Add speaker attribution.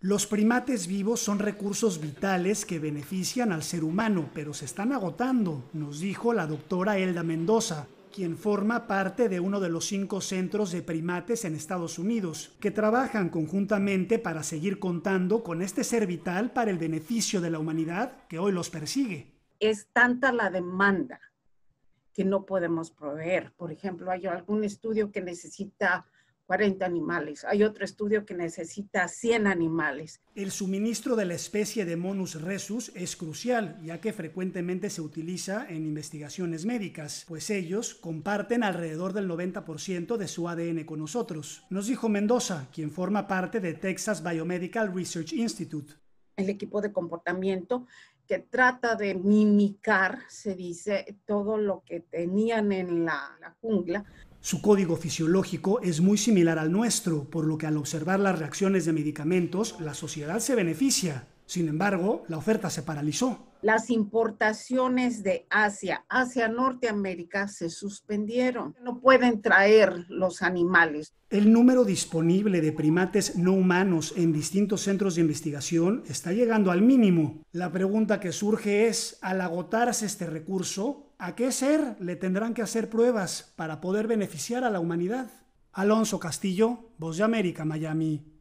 Speaker 1: Los primates vivos son recursos vitales que benefician al ser humano, pero se están agotando, nos dijo la doctora Elda Mendoza, quien forma parte de uno de los cinco centros de primates en Estados Unidos, que trabajan conjuntamente para seguir contando con este ser vital para el beneficio de la humanidad que hoy los
Speaker 2: persigue. Es tanta la demanda que no podemos proveer. Por ejemplo, hay algún estudio que necesita 40 animales. Hay otro estudio que necesita 100 animales. El suministro de la especie de Monus resus es crucial,
Speaker 1: ya que frecuentemente se utiliza en investigaciones médicas, pues ellos comparten alrededor del 90% de su ADN con nosotros. Nos dijo Mendoza, quien forma parte de
Speaker 2: Texas Biomedical Research Institute. El equipo de comportamiento que trata de mimicar, se dice, todo lo que tenían en la jungla
Speaker 1: su código fisiológico es muy similar al nuestro, por lo que al observar las reacciones de medicamentos, la sociedad se beneficia. Sin embargo, la oferta se paralizó.
Speaker 2: Las importaciones de Asia hacia Norteamérica se suspendieron. No pueden traer los animales.
Speaker 1: El número disponible de primates no humanos en distintos centros de investigación está llegando al mínimo. La pregunta que surge es, al agotarse este recurso, ¿a qué ser le tendrán que hacer pruebas para poder beneficiar a la humanidad? Alonso Castillo, Voz de América, Miami.